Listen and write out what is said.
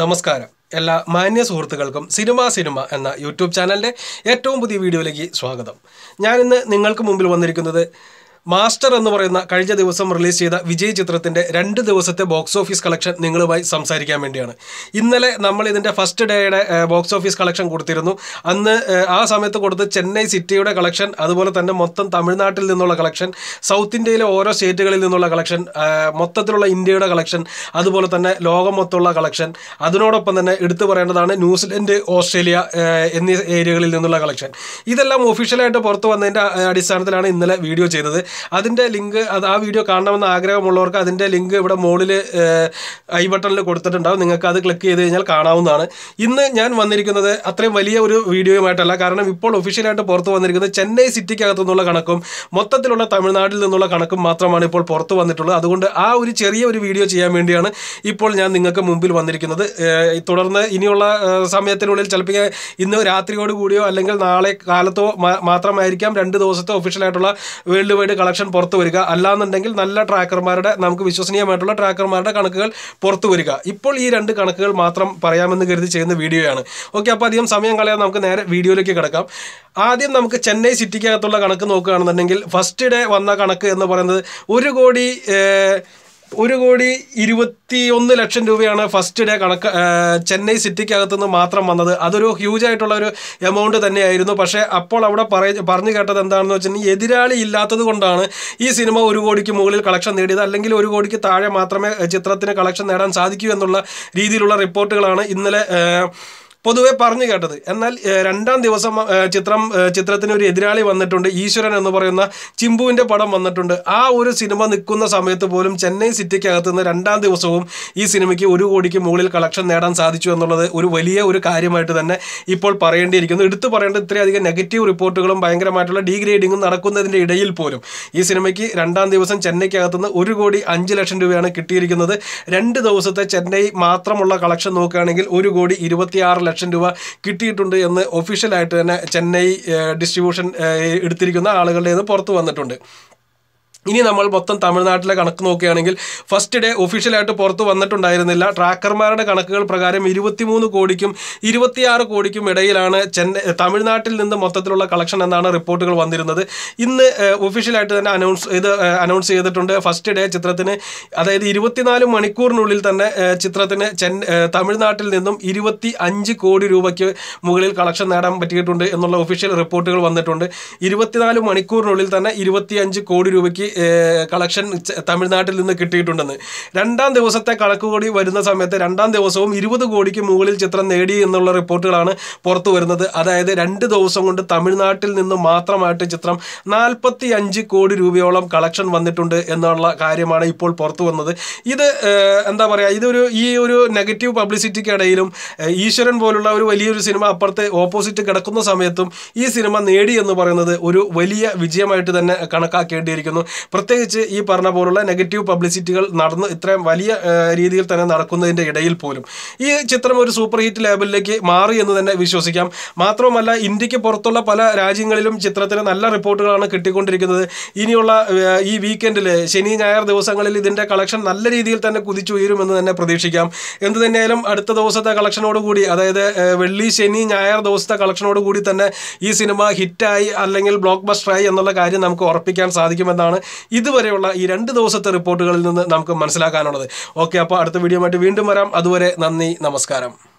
നമസ്കാരം എല്ലാ മാന്യ സുഹൃത്തുക്കൾക്കും സിനിമ സിനിമ എന്ന യൂട്യൂബ് ചാനലിൻ്റെ ഏറ്റവും പുതിയ വീഡിയോയിലേക്ക് സ്വാഗതം ഞാനിന്ന് നിങ്ങൾക്ക് മുമ്പിൽ വന്നിരിക്കുന്നത് മാസ്റ്റർ എന്ന് പറയുന്ന കഴിഞ്ഞ ദിവസം റിലീസ് ചെയ്ത വിജയ് ചിത്രത്തിൻ്റെ രണ്ട് ദിവസത്തെ ബോക്സ് ഓഫീസ് കളക്ഷൻ നിങ്ങളുമായി സംസാരിക്കാൻ വേണ്ടിയാണ് ഇന്നലെ നമ്മൾ ഇതിൻ്റെ ഫസ്റ്റ് ഡേയുടെ ബോക്സ് ഓഫീസ് കളക്ഷൻ കൊടുത്തിരുന്നു അന്ന് ആ സമയത്ത് കൊടുത്ത് ചെന്നൈ സിറ്റിയുടെ കളക്ഷൻ അതുപോലെ തന്നെ മൊത്തം തമിഴ്നാട്ടിൽ നിന്നുള്ള കളക്ഷൻ സൗത്ത് ഇന്ത്യയിലെ ഓരോ സ്റ്റേറ്റുകളിൽ നിന്നുള്ള കളക്ഷൻ മൊത്തത്തിലുള്ള ഇന്ത്യയുടെ കളക്ഷൻ അതുപോലെ തന്നെ ലോകം മൊത്തമുള്ള കളക്ഷൻ അതിനോടൊപ്പം തന്നെ എടുത്തു പറയേണ്ടതാണ് ന്യൂസിലൻഡ് ഓസ്ട്രേലിയ എന്നീ ഏരിയകളിൽ നിന്നുള്ള കളക്ഷൻ ഇതെല്ലാം ഒഫീഷ്യലായിട്ട് പുറത്തു വന്നതിൻ്റെ അടിസ്ഥാനത്തിലാണ് ഇന്നലെ വീഡിയോ ചെയ്തത് അതിൻ്റെ ലിങ്ക് അത് ആ വീഡിയോ കാണണമെന്ന് ആഗ്രഹമുള്ളവർക്ക് അതിൻ്റെ ലിങ്ക് ഇവിടെ മുകളിൽ ഐ ബട്ടണിൽ കൊടുത്തിട്ടുണ്ടാവും നിങ്ങൾക്ക് അത് ക്ലിക്ക് ചെയ്ത് കഴിഞ്ഞാൽ കാണാവുന്നതാണ് ഇന്ന് ഞാൻ വന്നിരിക്കുന്നത് അത്രയും വലിയ ഒരു വീഡിയോയുമായിട്ടല്ല കാരണം ഇപ്പോൾ ഒഫീഷ്യലായിട്ട് പുറത്ത് വന്നിരിക്കുന്നത് ചെന്നൈ സിറ്റിക്കകത്തു നിന്നുള്ള കണക്കും മൊത്തത്തിലുള്ള തമിഴ്നാട്ടിൽ നിന്നുള്ള കണക്കും മാത്രമാണ് ഇപ്പോൾ പുറത്ത് വന്നിട്ടുള്ളത് അതുകൊണ്ട് ആ ഒരു ചെറിയ ഒരു വീഡിയോ ചെയ്യാൻ വേണ്ടിയാണ് ഇപ്പോൾ ഞാൻ നിങ്ങൾക്ക് മുമ്പിൽ വന്നിരിക്കുന്നത് തുടർന്ന് ഇനിയുള്ള സമയത്തിനുള്ളിൽ ചിലപ്പോൾ ഇന്ന് രാത്രിയോടുകൂടിയോ അല്ലെങ്കിൽ നാളെ കാലത്തോ മാത്രമായിരിക്കാം രണ്ട് ദിവസത്തെ ഒഫീഷ്യലായിട്ടുള്ള വേൾഡ് വൈഡ് കളക്ഷൻ പുറത്തു വരിക അല്ലാന്നുണ്ടെങ്കിൽ നല്ല ട്രാക്കർമാരുടെ നമുക്ക് വിശ്വസനീയമായിട്ടുള്ള ട്രാക്കർമാരുടെ കണക്കുകൾ പുറത്തു വരിക ഇപ്പോൾ ഈ രണ്ട് കണക്കുകൾ മാത്രം പറയാമെന്ന് കരുതി ചെയ്യുന്ന വീഡിയോയാണ് ഓക്കെ അപ്പോൾ അധികം സമയം കളയാതെ നമുക്ക് നേരെ വീഡിയോയിലേക്ക് കിടക്കാം ആദ്യം നമുക്ക് ചെന്നൈ സിറ്റിക്കകത്തുള്ള കണക്ക് നോക്കുകയാണെന്നുണ്ടെങ്കിൽ ഫസ്റ്റ് ഡേ വന്ന കണക്ക് എന്ന് പറയുന്നത് ഒരു കോടി ഒരു കോടി ഇരുപത്തി ഒന്ന് ലക്ഷം രൂപയാണ് ഫസ്റ്റ് ഡേ കണക്ക് ചെന്നൈ സിറ്റിക്കകത്തു നിന്ന് മാത്രം വന്നത് അതൊരു ഹ്യൂജ് ആയിട്ടുള്ള ഒരു എമൗണ്ട് തന്നെയായിരുന്നു പക്ഷേ അപ്പോൾ അവിടെ പറഞ്ഞു കേട്ടത് എന്താണെന്ന് വെച്ചിട്ടുണ്ടെങ്കിൽ എതിരാളി ഇല്ലാത്തത് കൊണ്ടാണ് ഈ സിനിമ ഒരു കോടിക്ക് മുകളിൽ കളക്ഷൻ നേടിയത് അല്ലെങ്കിൽ ഒരു കോടിക്ക് താഴെ മാത്രമേ ചിത്രത്തിന് കളക്ഷൻ നേടാൻ സാധിക്കൂ എന്നുള്ള രീതിയിലുള്ള റിപ്പോർട്ടുകളാണ് ഇന്നലെ പൊതുവെ പറഞ്ഞു കേട്ടത് എന്നാൽ രണ്ടാം ദിവസം ചിത്രം ചിത്രത്തിന് ഒരു എതിരാളി വന്നിട്ടുണ്ട് ഈശ്വരൻ എന്ന് പറയുന്ന ചിമ്പുവിൻ്റെ പടം വന്നിട്ടുണ്ട് ആ ഒരു സിനിമ നിൽക്കുന്ന സമയത്ത് പോലും ചെന്നൈ സിറ്റിക്കകത്ത് നിന്ന് രണ്ടാം ദിവസവും ഈ സിനിമയ്ക്ക് ഒരു കോടിക്ക് മുകളിൽ കളക്ഷൻ നേടാൻ സാധിച്ചു എന്നുള്ളത് ഒരു വലിയ ഒരു കാര്യമായിട്ട് തന്നെ ഇപ്പോൾ പറയേണ്ടിയിരിക്കുന്നു എടുത്തു പറയേണ്ടത് ഇത്രയധികം നെഗറ്റീവ് റിപ്പോർട്ടുകളും ഭയങ്കരമായിട്ടുള്ള ഡീഗ്രേഡിങ്ങും നടക്കുന്നതിൻ്റെ ഇടയിൽ പോലും ഈ സിനിമയ്ക്ക് രണ്ടാം ദിവസം ചെന്നൈക്കകത്തുനിന്ന് ഒരു കോടി അഞ്ച് ലക്ഷം രൂപയാണ് കിട്ടിയിരിക്കുന്നത് രണ്ട് ദിവസത്തെ ചെന്നൈ മാത്രമുള്ള കളക്ഷൻ നോക്കുകയാണെങ്കിൽ ഒരു കോടി ഇരുപത്തിയാറ് ലക്ഷം രൂപ കിട്ടിയിട്ടുണ്ട് എന്ന് ഒഫീഷ്യലായിട്ട് തന്നെ ചെന്നൈ ഡിസ്ട്രിബ്യൂഷൻ എടുത്തിരിക്കുന്ന ആളുകളുടെ നിന്ന് പുറത്തു വന്നിട്ടുണ്ട് ഇനി നമ്മൾ മൊത്തം തമിഴ്നാട്ടിലെ കണക്ക് നോക്കുകയാണെങ്കിൽ ഫസ്റ്റ് ഡേ ഒഫീഷ്യലായിട്ട് പുറത്തു വന്നിട്ടുണ്ടായിരുന്നില്ല ട്രാക്കർമാരുടെ കണക്കുകൾ പ്രകാരം ഇരുപത്തിമൂന്ന് കോടിക്കും ഇരുപത്തിയാറ് കോടിക്കും ഇടയിലാണ് ചെന്നൈ തമിഴ്നാട്ടിൽ നിന്ന് മൊത്തത്തിലുള്ള കളക്ഷൻ എന്നാണ് റിപ്പോർട്ടുകൾ വന്നിരുന്നത് ഇന്ന് ഒഫീഷ്യലായിട്ട് തന്നെ അനൗൺസ് ഇത് അനൗൺസ് ചെയ്തിട്ടുണ്ട് ഫസ്റ്റ് ഡേ ചിത്രത്തിന് അതായത് ഇരുപത്തിനാല് മണിക്കൂറിനുള്ളിൽ തന്നെ ചിത്രത്തിന് ചെന്നൈ തമിഴ്നാട്ടിൽ നിന്നും ഇരുപത്തി അഞ്ച് കോടി രൂപയ്ക്ക് മുകളിൽ കളക്ഷൻ നേടാൻ പറ്റിയിട്ടുണ്ട് എന്നുള്ള ഒഫീഷ്യൽ റിപ്പോർട്ടുകൾ വന്നിട്ടുണ്ട് ഇരുപത്തിനാല് മണിക്കൂറിനുള്ളിൽ തന്നെ ഇരുപത്തിയഞ്ച് കോടി രൂപയ്ക്ക് കളക്ഷൻ തമിഴ്നാട്ടിൽ നിന്ന് കിട്ടിയിട്ടുണ്ടെന്ന് രണ്ടാം ദിവസത്തെ കണക്കുകൂടി വരുന്ന സമയത്ത് രണ്ടാം ദിവസവും ഇരുപത് കോടിക്ക് മുകളിൽ ചിത്രം നേടി എന്നുള്ള റിപ്പോർട്ടുകളാണ് പുറത്തു വരുന്നത് അതായത് രണ്ട് ദിവസം കൊണ്ട് തമിഴ്നാട്ടിൽ നിന്ന് മാത്രമായിട്ട് ചിത്രം നാൽപ്പത്തി അഞ്ച് കോടി രൂപയോളം കളക്ഷൻ വന്നിട്ടുണ്ട് എന്നുള്ള കാര്യമാണ് ഇപ്പോൾ പുറത്തു വന്നത് ഇത് എന്താ പറയുക ഇതൊരു ഈ ഒരു നെഗറ്റീവ് പബ്ലിസിറ്റിക്കിടയിലും ഈശ്വരൻ പോലുള്ള ഒരു വലിയൊരു സിനിമ അപ്പുറത്തെ ഓപ്പോസിറ്റ് കിടക്കുന്ന സമയത്തും ഈ സിനിമ നേടി എന്ന് പറയുന്നത് ഒരു വലിയ വിജയമായിട്ട് തന്നെ കണക്കാക്കേണ്ടിയിരിക്കുന്നു പ്രത്യേകിച്ച് ഈ പറഞ്ഞ പോലുള്ള നെഗറ്റീവ് പബ്ലിസിറ്റികൾ നടന്ന് ഇത്രയും വലിയ രീതിയിൽ തന്നെ നടക്കുന്നതിൻ്റെ ഇടയിൽ പോലും ഈ ചിത്രം ഒരു സൂപ്പർ ഹിറ്റ് ലേബലിലേക്ക് മാറി എന്ന് തന്നെ വിശ്വസിക്കാം മാത്രവുമല്ല ഇന്ത്യക്ക് പുറത്തുള്ള പല രാജ്യങ്ങളിലും ചിത്രത്തിന് നല്ല റിപ്പോർട്ടുകളാണ് കിട്ടിക്കൊണ്ടിരിക്കുന്നത് ഇനിയുള്ള ഈ വീക്കെൻഡിൽ ശനി ഞായർ ദിവസങ്ങളിൽ ഇതിൻ്റെ കളക്ഷൻ നല്ല രീതിയിൽ തന്നെ കുതിച്ചുയരുമെന്ന് തന്നെ പ്രതീക്ഷിക്കാം എന്ത് തന്നെയായാലും അടുത്ത ദിവസത്തെ കളക്ഷനോടുകൂടി അതായത് വെള്ളി ശനി ഞായർ ദിവസത്തെ കളക്ഷനോടുകൂടി തന്നെ ഈ സിനിമ ഹിറ്റായി അല്ലെങ്കിൽ ബ്ലോക്ക് ബസ്റ്ററായി എന്നുള്ള കാര്യം നമുക്ക് ഉറപ്പിക്കാൻ സാധിക്കുമെന്നാണ് ഇതുവരെയുള്ള ഈ രണ്ട് ദിവസത്തെ റിപ്പോർട്ടുകളിൽ നിന്ന് നമുക്ക് മനസ്സിലാക്കാനുള്ളത് ഓക്കെ അപ്പോൾ അടുത്ത വീഡിയോ വീണ്ടും വരാം അതുവരെ നന്ദി നമസ്കാരം